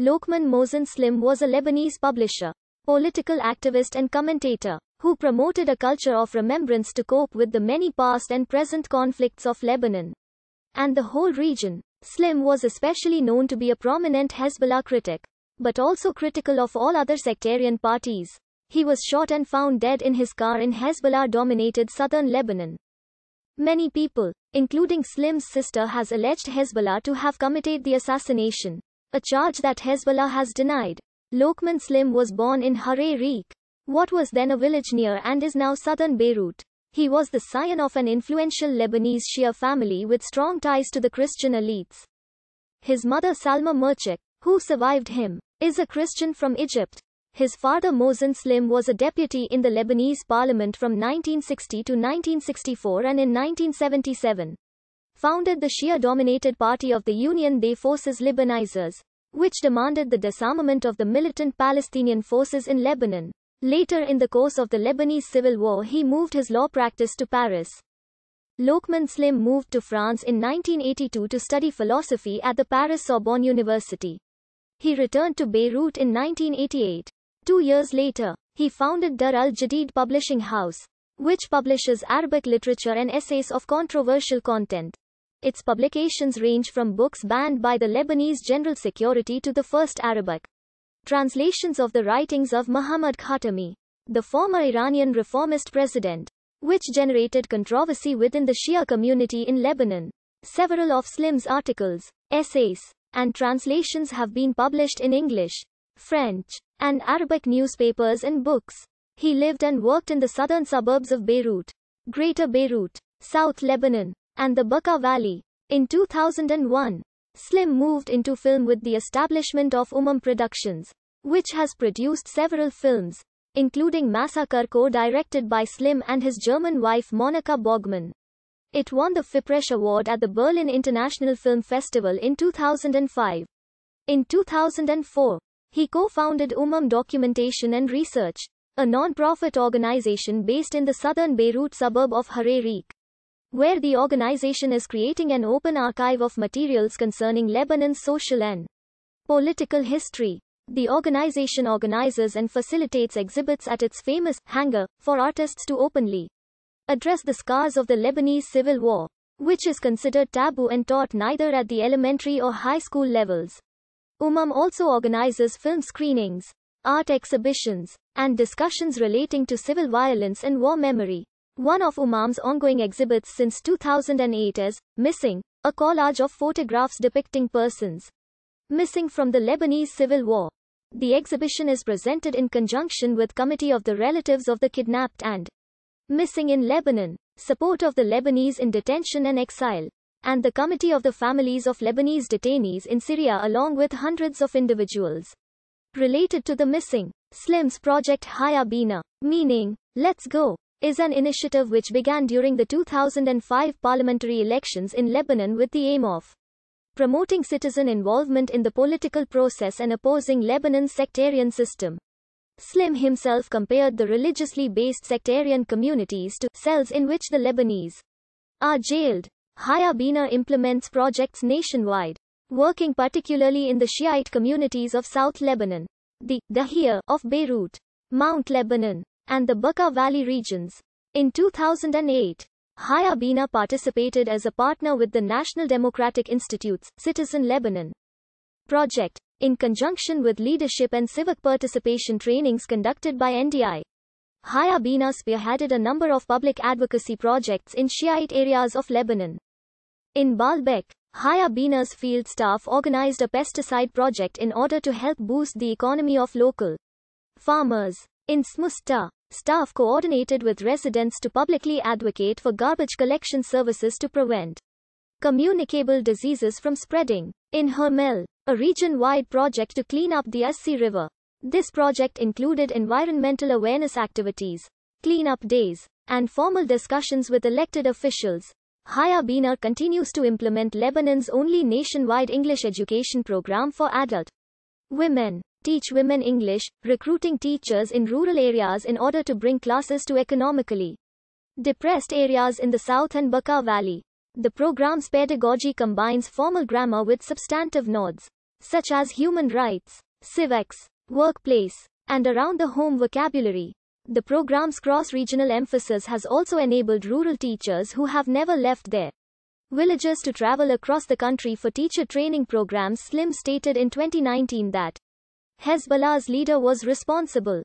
Lokman Mosen Slim was a Lebanese publisher, political activist, and commentator who promoted a culture of remembrance to cope with the many past and present conflicts of Lebanon and the whole region. Slim was especially known to be a prominent Hezbollah critic, but also critical of all other sectarian parties. He was shot and found dead in his car in Hezbollah dominated southern Lebanon. Many people, including Slim's sister, has alleged Hezbollah to have committed the assassination a charge that Hezbollah has denied. Lokman Slim was born in Harare, what was then a village near and is now southern Beirut. He was the scion of an influential Lebanese Shia family with strong ties to the Christian elites. His mother Salma Merchik, who survived him, is a Christian from Egypt. His father Mosen Slim was a deputy in the Lebanese parliament from 1960 to 1964 and in 1977 founded the Shia-dominated party of the Union des Forces Libanaises, which demanded the disarmament of the militant Palestinian forces in Lebanon. Later in the course of the Lebanese Civil War he moved his law practice to Paris. Lokman Slim moved to France in 1982 to study philosophy at the Paris Sorbonne University. He returned to Beirut in 1988. Two years later, he founded Dar al-Jadid Publishing House, which publishes Arabic literature and essays of controversial content. Its publications range from books banned by the Lebanese General Security to the first Arabic translations of the writings of Muhammad Khatami, the former Iranian reformist president, which generated controversy within the Shia community in Lebanon. Several of Slim's articles, essays, and translations have been published in English, French, and Arabic newspapers and books. He lived and worked in the southern suburbs of Beirut, Greater Beirut, South Lebanon, and the Bucca Valley. In 2001, Slim moved into film with the establishment of Umam Productions, which has produced several films, including Massacre co-directed by Slim and his German wife Monika Bogman. It won the Fipresh Award at the Berlin International Film Festival in 2005. In 2004, he co-founded Umam Documentation and Research, a non-profit organization based in the southern Beirut suburb of Hareriq where the organization is creating an open archive of materials concerning Lebanon's social and political history. The organization organizes and facilitates exhibits at its famous hangar for artists to openly address the scars of the Lebanese civil war, which is considered taboo and taught neither at the elementary or high school levels. Umam also organizes film screenings, art exhibitions, and discussions relating to civil violence and war memory. One of Umam's ongoing exhibits since 2008 is Missing, a collage of photographs depicting persons missing from the Lebanese civil war. The exhibition is presented in conjunction with Committee of the Relatives of the Kidnapped and Missing in Lebanon, Support of the Lebanese in Detention and Exile, and the Committee of the Families of Lebanese Detainees in Syria along with hundreds of individuals related to the missing. Slim's project Hayabina, meaning, let's go is an initiative which began during the 2005 parliamentary elections in Lebanon with the aim of promoting citizen involvement in the political process and opposing Lebanon's sectarian system. Slim himself compared the religiously based sectarian communities to cells in which the Lebanese are jailed. Hayabina implements projects nationwide, working particularly in the Shiite communities of South Lebanon, the Dahir of Beirut, Mount Lebanon, and the Bucca Valley regions. In 2008, Hayabina participated as a partner with the National Democratic Institute's Citizen Lebanon project, in conjunction with leadership and civic participation trainings conducted by NDI. Hayabina spearheaded a number of public advocacy projects in Shiite areas of Lebanon. In Baalbek, Hayabina's field staff organized a pesticide project in order to help boost the economy of local farmers. In Smusta, Staff coordinated with residents to publicly advocate for garbage collection services to prevent communicable diseases from spreading. In Hermel, a region-wide project to clean up the Assi River. This project included environmental awareness activities, clean-up days, and formal discussions with elected officials. Hayabina continues to implement Lebanon's only nationwide English education program for adult women teach women English, recruiting teachers in rural areas in order to bring classes to economically depressed areas in the South and Baka Valley. The program's pedagogy combines formal grammar with substantive nods, such as human rights, civics, workplace, and around the home vocabulary. The program's cross regional emphasis has also enabled rural teachers who have never left their villages to travel across the country for teacher training programs. Slim stated in 2019 that Hezbollah's leader was responsible.